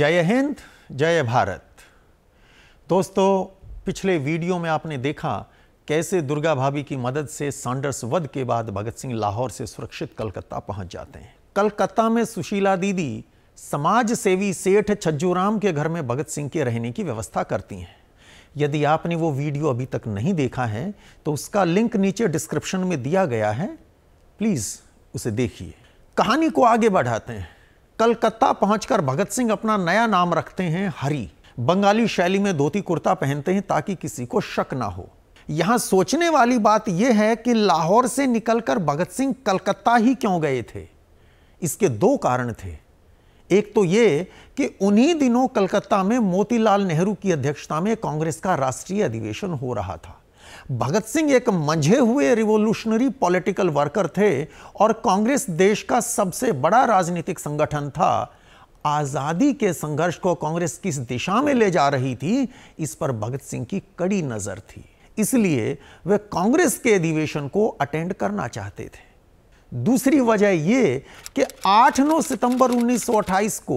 जय हिंद जय भारत दोस्तों पिछले वीडियो में आपने देखा कैसे दुर्गा भाभी की मदद से सांडर्स वध के बाद भगत सिंह लाहौर से सुरक्षित कलकत्ता पहुंच जाते हैं कलकत्ता में सुशीला दीदी समाज सेवी सेठ छज्जूराम के घर में भगत सिंह के रहने की व्यवस्था करती हैं यदि आपने वो वीडियो अभी तक नहीं देखा है तो उसका लिंक नीचे डिस्क्रिप्शन में दिया गया है प्लीज़ उसे देखिए कहानी को आगे बढ़ाते हैं कलकत्ता पहुंचकर भगत सिंह अपना नया नाम रखते हैं हरी बंगाली शैली में धोती कुर्ता पहनते हैं ताकि किसी को शक ना हो यहां सोचने वाली बात यह है कि लाहौर से निकलकर भगत सिंह कलकत्ता ही क्यों गए थे इसके दो कारण थे एक तो ये कि उन्हीं दिनों कलकत्ता में मोतीलाल नेहरू की अध्यक्षता में कांग्रेस का राष्ट्रीय अधिवेशन हो रहा था भगत सिंह एक मंझे हुए रिवोल्यूशनरी पॉलिटिकल वर्कर थे और कांग्रेस देश का सबसे बड़ा राजनीतिक संगठन था आज़ादी के संघर्ष को कांग्रेस किस दिशा में ले जा रही थी इस पर भगत सिंह की कड़ी नज़र थी इसलिए वे कांग्रेस के अधिवेशन को अटेंड करना चाहते थे दूसरी वजह ये कि 8 नौ सितंबर 1928 को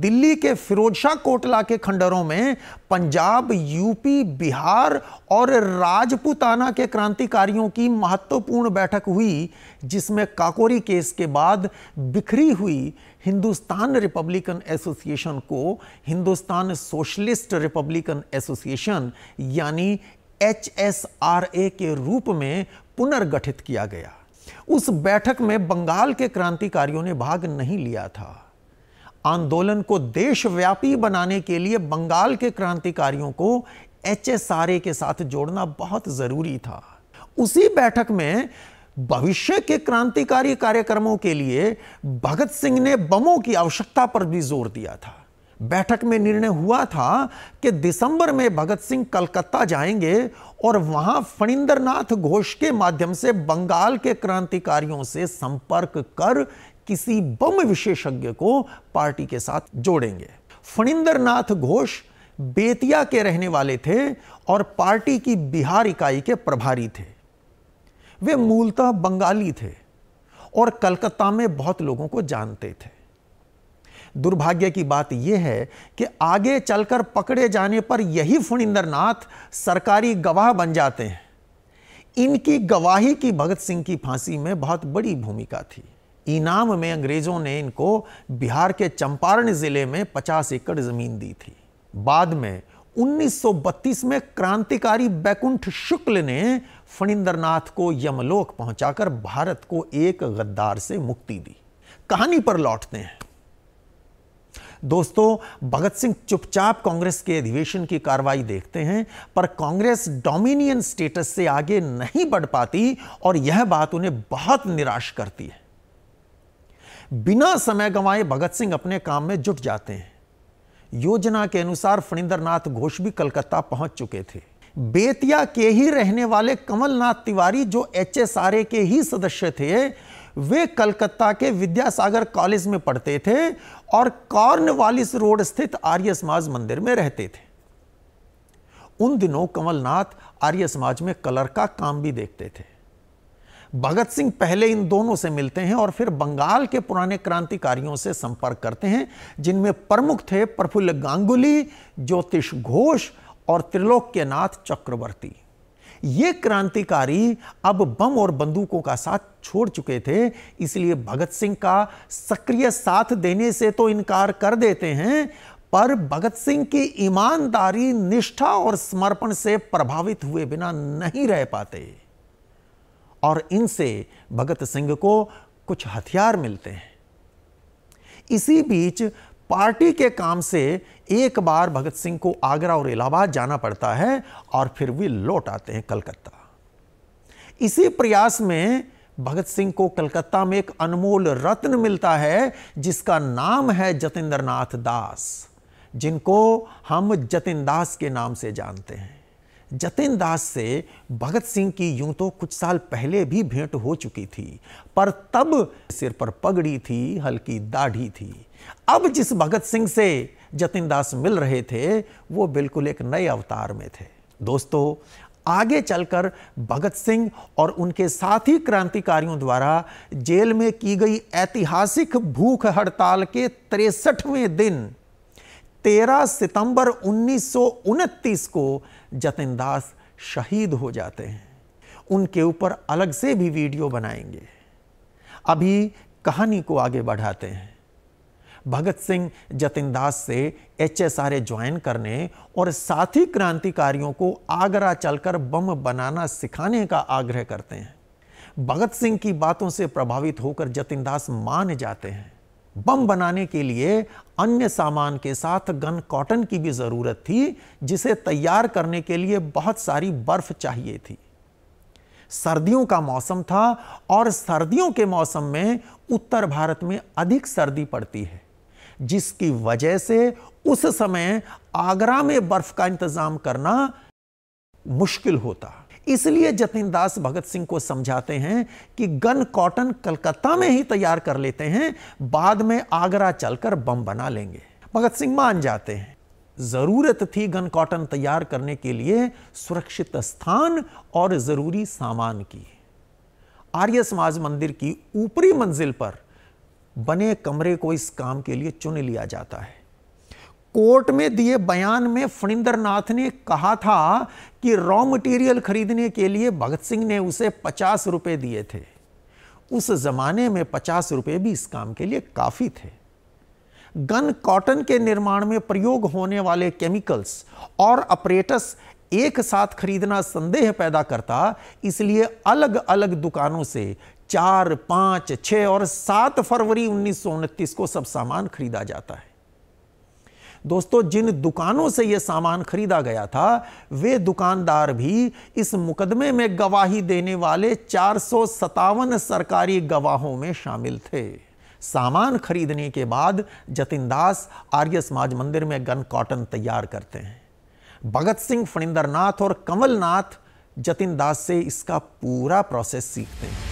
दिल्ली के फिरोजशाह कोटला के खंडरों में पंजाब यूपी बिहार और राजपूताना के क्रांतिकारियों की महत्वपूर्ण बैठक हुई जिसमें काकोरी केस के बाद बिखरी हुई हिंदुस्तान रिपब्लिकन एसोसिएशन को हिंदुस्तान सोशलिस्ट रिपब्लिकन एसोसिएशन यानी एच के रूप में पुनर्गठित किया गया उस बैठक में बंगाल के क्रांतिकारियों ने भाग नहीं लिया था आंदोलन को देशव्यापी बनाने के लिए बंगाल के क्रांतिकारियों को एच के साथ जोड़ना बहुत जरूरी था उसी बैठक में भविष्य के क्रांतिकारी कार्यक्रमों के लिए भगत सिंह ने बमों की आवश्यकता पर भी जोर दिया था बैठक में निर्णय हुआ था कि दिसंबर में भगत सिंह कलकत्ता जाएंगे और वहां फणिंद्रनाथ घोष के माध्यम से बंगाल के क्रांतिकारियों से संपर्क कर किसी बम विशेषज्ञ को पार्टी के साथ जोड़ेंगे फणिंद्रनाथ घोष बेतिया के रहने वाले थे और पार्टी की बिहार इकाई के प्रभारी थे वे मूलतः बंगाली थे और कलकत्ता में बहुत लोगों को जानते थे दुर्भाग्य की बात यह है कि आगे चलकर पकड़े जाने पर यही फणिंदर सरकारी गवाह बन जाते हैं इनकी गवाही की भगत सिंह की फांसी में बहुत बड़ी भूमिका थी इनाम में अंग्रेजों ने इनको बिहार के चंपारण जिले में 50 एकड़ जमीन दी थी बाद में 1932 में क्रांतिकारी बैकुंठ शुक्ल ने फणिंद्रनाथ को यमलोक पहुंचाकर भारत को एक गद्दार से मुक्ति दी कहानी पर लौटते हैं दोस्तों भगत सिंह चुपचाप कांग्रेस के अधिवेशन की कार्रवाई देखते हैं पर कांग्रेस डोमिनियन स्टेटस से आगे नहीं बढ़ पाती और यह बात उन्हें बहुत निराश करती है बिना समय गंवाए भगत सिंह अपने काम में जुट जाते हैं योजना के अनुसार फणिंद्रनाथ घोष भी कलकत्ता पहुंच चुके थे बेतिया के ही रहने वाले कमलनाथ तिवारी जो एच के ही सदस्य थे वे कलकत्ता के विद्यासागर कॉलेज में पढ़ते थे और कॉर्नवालिस रोड स्थित आर्य समाज मंदिर में रहते थे उन दिनों कमलनाथ आर्य समाज में कलर का काम भी देखते थे भगत सिंह पहले इन दोनों से मिलते हैं और फिर बंगाल के पुराने क्रांतिकारियों से संपर्क करते हैं जिनमें प्रमुख थे प्रफुल्ल गांगुली ज्योतिष घोष और त्रिलोक्यनाथ चक्रवर्ती ये क्रांतिकारी अब बम और बंदूकों का साथ छोड़ चुके थे इसलिए भगत सिंह का सक्रिय साथ देने से तो इनकार कर देते हैं पर भगत सिंह की ईमानदारी निष्ठा और समर्पण से प्रभावित हुए बिना नहीं रह पाते और इनसे भगत सिंह को कुछ हथियार मिलते हैं इसी बीच पार्टी के काम से एक बार भगत सिंह को आगरा और इलाहाबाद जाना पड़ता है और फिर वे लौट आते हैं कलकत्ता इसी प्रयास में भगत सिंह को कलकत्ता में एक अनमोल रत्न मिलता है जिसका नाम है जतेंद्रनाथ दास जिनको हम जतिन दास के नाम से जानते हैं जतिन दास से भगत सिंह की यूं तो कुछ साल पहले भी भेंट हो चुकी थी पर तब सिर पर पगड़ी थी हल्की दाढ़ी थी अब जिस भगत सिंह से जतिन दास मिल रहे थे वो बिल्कुल एक नए अवतार में थे दोस्तों आगे चलकर भगत सिंह और उनके साथी क्रांतिकारियों द्वारा जेल में की गई ऐतिहासिक भूख हड़ताल के तिरसठवें दिन 13 सितंबर उन्नीस को जतिन दास शहीद हो जाते हैं उनके ऊपर अलग से भी वीडियो बनाएंगे अभी कहानी को आगे बढ़ाते हैं भगत सिंह जतिन दास से H S R A join करने और साथी क्रांतिकारियों को आगरा चलकर बम बनाना सिखाने का आग्रह करते हैं भगत सिंह की बातों से प्रभावित होकर जतिन दास मान जाते हैं बम बनाने के लिए अन्य सामान के साथ गन कॉटन की भी ज़रूरत थी जिसे तैयार करने के लिए बहुत सारी बर्फ चाहिए थी सर्दियों का मौसम था और सर्दियों के मौसम में उत्तर भारत में अधिक सर्दी पड़ती है जिसकी वजह से उस समय आगरा में बर्फ का इंतज़ाम करना मुश्किल होता इसलिए जतिन दास भगत सिंह को समझाते हैं कि गन कॉटन कलकत्ता में ही तैयार कर लेते हैं बाद में आगरा चलकर बम बना लेंगे भगत सिंह मान जाते हैं ज़रूरत थी गन कॉटन तैयार करने के लिए सुरक्षित स्थान और ज़रूरी सामान की आर्य समाज मंदिर की ऊपरी मंजिल पर बने कमरे को इस काम के लिए चुन लिया जाता है कोर्ट में दिए बयान में फणिंदर नाथ ने कहा था कि रॉ मटेरियल खरीदने के लिए भगत सिंह ने उसे पचास रुपये दिए थे उस जमाने में पचास रुपये भी इस काम के लिए काफ़ी थे गन कॉटन के निर्माण में प्रयोग होने वाले केमिकल्स और अपरेटस एक साथ खरीदना संदेह पैदा करता इसलिए अलग अलग दुकानों से चार पाँच छः और सात फरवरी उन्नीस को सब सामान खरीदा जाता है दोस्तों जिन दुकानों से यह सामान खरीदा गया था वे दुकानदार भी इस मुकदमे में गवाही देने वाले चार सरकारी गवाहों में शामिल थे सामान खरीदने के बाद जतिन दास आर्य समाज मंदिर में गन कॉटन तैयार करते हैं भगत सिंह फणिंदरनाथ और कमलनाथ जतिन दास से इसका पूरा प्रोसेस सीखते हैं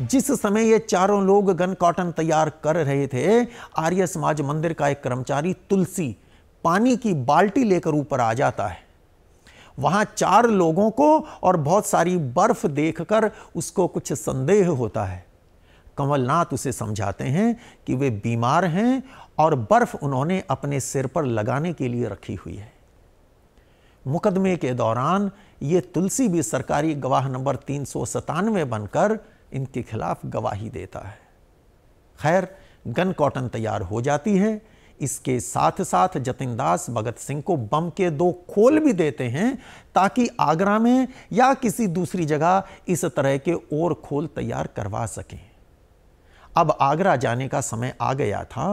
जिस समय ये चारों लोग गन कॉटन तैयार कर रहे थे आर्य समाज मंदिर का एक कर्मचारी तुलसी पानी की बाल्टी लेकर ऊपर आ जाता है वहां चार लोगों को और बहुत सारी बर्फ देखकर उसको कुछ संदेह होता है कमलनाथ उसे समझाते हैं कि वे बीमार हैं और बर्फ उन्होंने अपने सिर पर लगाने के लिए रखी हुई है मुकदमे के दौरान ये तुलसी भी सरकारी गवाह नंबर तीन सौ बनकर इनके खिलाफ गवाही देता है खैर गन कॉटन तैयार हो जाती है इसके साथ साथ जतिन दास भगत सिंह को बम के दो खोल भी देते हैं ताकि आगरा में या किसी दूसरी जगह इस तरह के और खोल तैयार करवा सकें अब आगरा जाने का समय आ गया था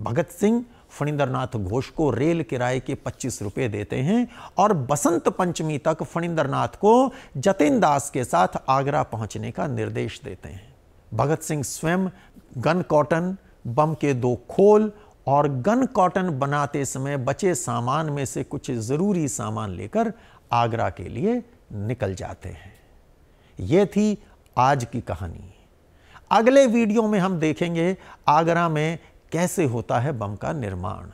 भगत सिंह फणिंद्रनाथ घोष को रेल किराए के पच्चीस रुपए देते हैं और बसंत पंचमी तक फणिंद्रनाथ को जतिन दास के साथ आगरा पहुंचने का निर्देश देते हैं भगत सिंह स्वयं गन कॉटन बम के दो खोल और गन कॉटन बनाते समय बचे सामान में से कुछ ज़रूरी सामान लेकर आगरा के लिए निकल जाते हैं यह थी आज की कहानी अगले वीडियो में हम देखेंगे आगरा में कैसे होता है बम का निर्माण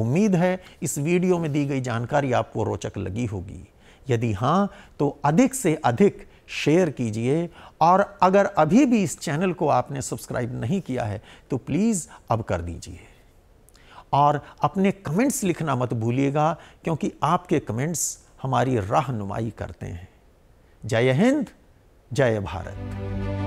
उम्मीद है इस वीडियो में दी गई जानकारी आपको रोचक लगी होगी यदि हाँ तो अधिक से अधिक शेयर कीजिए और अगर अभी भी इस चैनल को आपने सब्सक्राइब नहीं किया है तो प्लीज़ अब कर दीजिए और अपने कमेंट्स लिखना मत भूलिएगा क्योंकि आपके कमेंट्स हमारी राहनुमाई करते हैं जय हिंद जय भारत